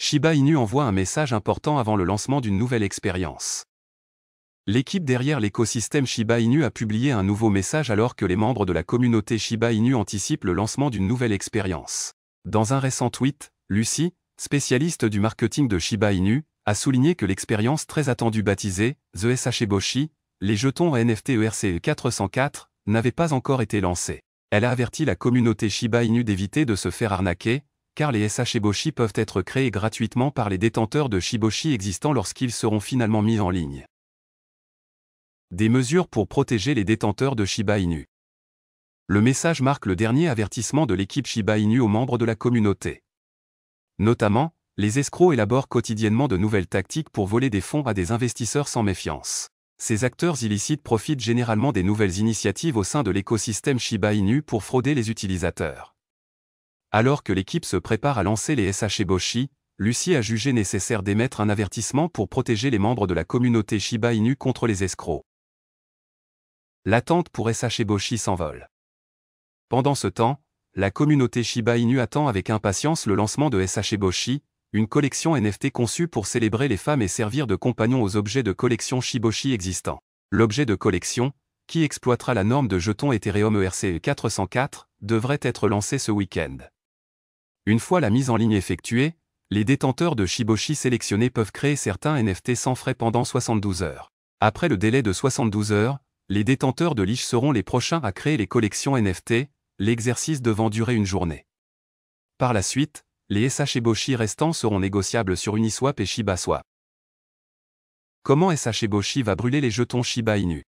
Shiba Inu envoie un message important avant le lancement d'une nouvelle expérience. L'équipe derrière l'écosystème Shiba Inu a publié un nouveau message alors que les membres de la communauté Shiba Inu anticipent le lancement d'une nouvelle expérience. Dans un récent tweet, Lucy, spécialiste du marketing de Shiba Inu, a souligné que l'expérience très attendue baptisée The Sheboshi, les jetons NFT erc 404, n'avait pas encore été lancée. Elle a averti la communauté Shiba Inu d'éviter de se faire arnaquer, car les Shiboshi peuvent être créés gratuitement par les détenteurs de Shiboshi existants lorsqu'ils seront finalement mis en ligne. Des mesures pour protéger les détenteurs de Shiba Inu. Le message marque le dernier avertissement de l'équipe Shiba Inu aux membres de la communauté. Notamment, les escrocs élaborent quotidiennement de nouvelles tactiques pour voler des fonds à des investisseurs sans méfiance. Ces acteurs illicites profitent généralement des nouvelles initiatives au sein de l'écosystème Shiba Inu pour frauder les utilisateurs. Alors que l'équipe se prépare à lancer les SH Boshi, Lucie a jugé nécessaire d'émettre un avertissement pour protéger les membres de la communauté Shiba Inu contre les escrocs. L'attente pour SH Boshi s'envole. Pendant ce temps, la communauté Shiba Inu attend avec impatience le lancement de SH Boshi, une collection NFT conçue pour célébrer les femmes et servir de compagnon aux objets de collection Shiboshi existants. L'objet de collection, qui exploitera la norme de jetons Ethereum erc 404, e devrait être lancé ce week-end. Une fois la mise en ligne effectuée, les détenteurs de Shiboshi sélectionnés peuvent créer certains NFT sans frais pendant 72 heures. Après le délai de 72 heures, les détenteurs de Lich seront les prochains à créer les collections NFT, l'exercice devant durer une journée. Par la suite, les SHiboshi restants seront négociables sur Uniswap et ShibaSwap. Comment SHiboshi va brûler les jetons Shiba Inu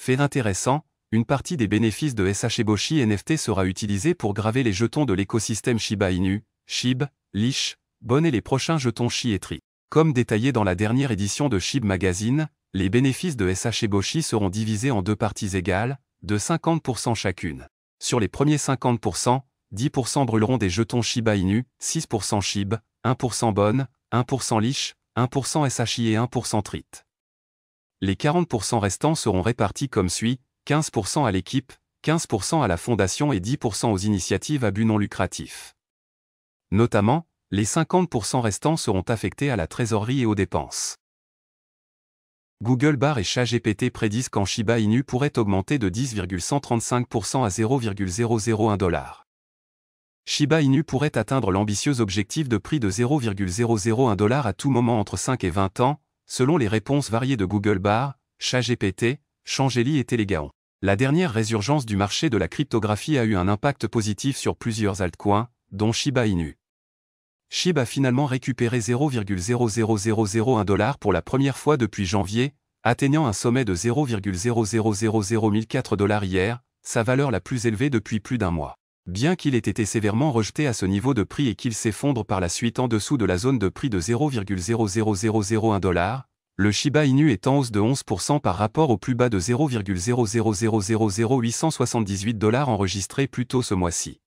Fait intéressant, une partie des bénéfices de SHEBOSHI NFT sera utilisée pour graver les jetons de l'écosystème Shiba Inu, SHIB, Lish, Bonne et les prochains jetons Shi et Tri. Comme détaillé dans la dernière édition de SHIB Magazine, les bénéfices de SHEBOSHI seront divisés en deux parties égales, de 50% chacune. Sur les premiers 50%, 10% brûleront des jetons Shiba Inu, 6% SHIB, 1% Bonne, 1% Lish, 1% SHI et 1% TRIT. Les 40% restants seront répartis comme suit, 15% à l'équipe, 15% à la fondation et 10% aux initiatives à but non lucratif. Notamment, les 50% restants seront affectés à la trésorerie et aux dépenses. Google Bar et ChatGPT prédisent qu'en Shiba Inu pourrait augmenter de 10,135% à 0,001 Shiba Inu pourrait atteindre l'ambitieux objectif de prix de 0,001 à tout moment entre 5 et 20 ans, selon les réponses variées de Google Bar, ChatGPT, Changeli et Telegaon. La dernière résurgence du marché de la cryptographie a eu un impact positif sur plusieurs altcoins, dont Shiba Inu. Shiba a finalement récupéré 0,00001 dollar pour la première fois depuis janvier, atteignant un sommet de 0,00004 hier, sa valeur la plus élevée depuis plus d'un mois. Bien qu'il ait été sévèrement rejeté à ce niveau de prix et qu'il s'effondre par la suite en dessous de la zone de prix de 0,00001 dollar, le Shiba Inu est en hausse de 11% par rapport au plus bas de 0,0000878 dollars enregistré plus tôt ce mois-ci.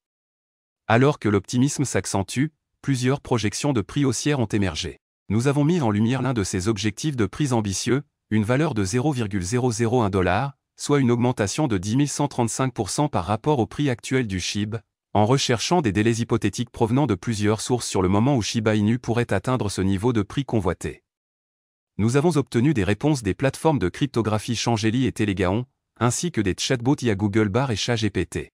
Alors que l'optimisme s'accentue, plusieurs projections de prix haussières ont émergé. Nous avons mis en lumière l'un de ces objectifs de prix ambitieux, une valeur de 0,001 dollars, soit une augmentation de 10 135% par rapport au prix actuel du SHIB, en recherchant des délais hypothétiques provenant de plusieurs sources sur le moment où Shiba Inu pourrait atteindre ce niveau de prix convoité. Nous avons obtenu des réponses des plateformes de cryptographie Changeli et Telegaon, ainsi que des chatbots IA Google Bar et ChatGPT.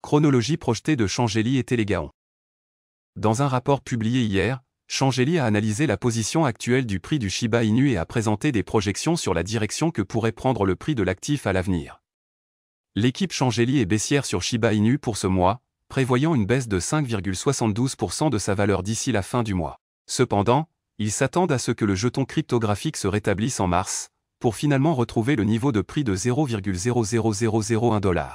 Chronologie projetée de Changeli et Telegaon. Dans un rapport publié hier, Changeli a analysé la position actuelle du prix du Shiba Inu et a présenté des projections sur la direction que pourrait prendre le prix de l'actif à l'avenir. L'équipe Changeli est baissière sur Shiba Inu pour ce mois, prévoyant une baisse de 5,72% de sa valeur d'ici la fin du mois. Cependant, ils s'attendent à ce que le jeton cryptographique se rétablisse en mars, pour finalement retrouver le niveau de prix de 0,00001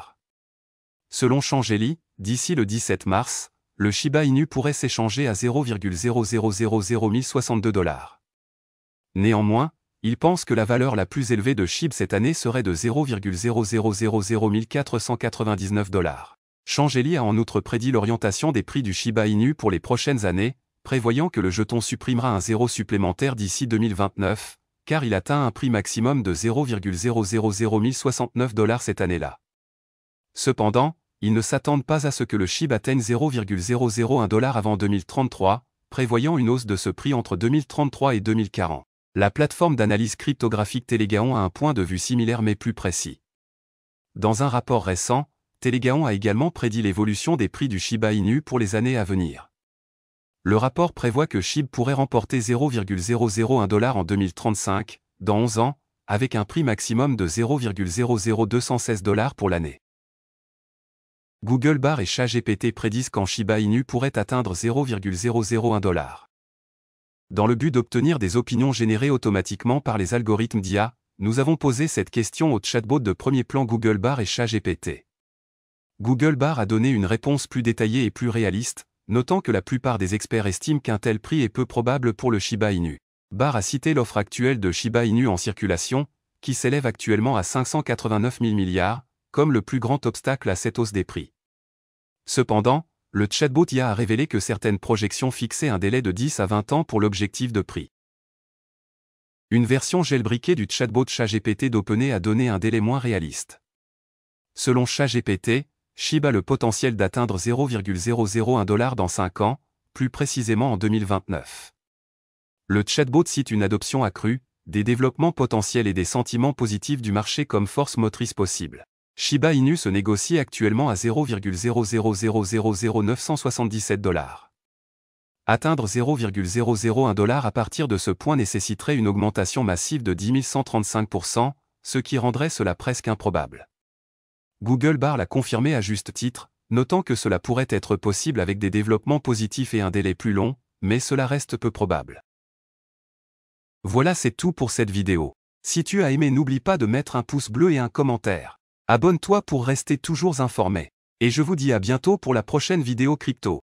Selon Changeli, d'ici le 17 mars, le Shiba Inu pourrait s'échanger à 0,0000062 dollars. Néanmoins, il pense que la valeur la plus élevée de SHIB cette année serait de 0,00001499$. dollars. Changeli a en outre prédit l'orientation des prix du Shiba Inu pour les prochaines années, prévoyant que le jeton supprimera un zéro supplémentaire d'ici 2029, car il atteint un prix maximum de 0,000069 dollars cette année-là. Cependant, ils ne s'attendent pas à ce que le SHIB atteigne 0,001 dollar avant 2033, prévoyant une hausse de ce prix entre 2033 et 2040. La plateforme d'analyse cryptographique Telegaon a un point de vue similaire mais plus précis. Dans un rapport récent, Telegaon a également prédit l'évolution des prix du Shiba Inu pour les années à venir. Le rapport prévoit que Chib pourrait remporter 0,001 dollar en 2035, dans 11 ans, avec un prix maximum de 0,00216 pour l'année. Google Bar et ChatGPT prédisent qu'en Shiba Inu pourrait atteindre 0,001 dollar. Dans le but d'obtenir des opinions générées automatiquement par les algorithmes d'IA, nous avons posé cette question au chatbot de premier plan Google Bar et ChatGPT. Google Bar a donné une réponse plus détaillée et plus réaliste, notant que la plupart des experts estiment qu'un tel prix est peu probable pour le Shiba Inu. Barr a cité l'offre actuelle de Shiba Inu en circulation, qui s'élève actuellement à 589 000 milliards, comme le plus grand obstacle à cette hausse des prix. Cependant, le chatbot IA a révélé que certaines projections fixaient un délai de 10 à 20 ans pour l'objectif de prix. Une version gelbriquée du chatbot ChatGPT d'OpenAI a donné un délai moins réaliste. Selon ChatGPT, Shiba a le potentiel d'atteindre 0,001 dollar dans 5 ans, plus précisément en 2029. Le chatbot cite une adoption accrue, des développements potentiels et des sentiments positifs du marché comme force motrice possible. Shiba Inu se négocie actuellement à 0,0000977 Atteindre 0,001 dollar à partir de ce point nécessiterait une augmentation massive de 10 135%, ce qui rendrait cela presque improbable. Google Bar l'a confirmé à juste titre, notant que cela pourrait être possible avec des développements positifs et un délai plus long, mais cela reste peu probable. Voilà c'est tout pour cette vidéo. Si tu as aimé n'oublie pas de mettre un pouce bleu et un commentaire. Abonne-toi pour rester toujours informé. Et je vous dis à bientôt pour la prochaine vidéo crypto.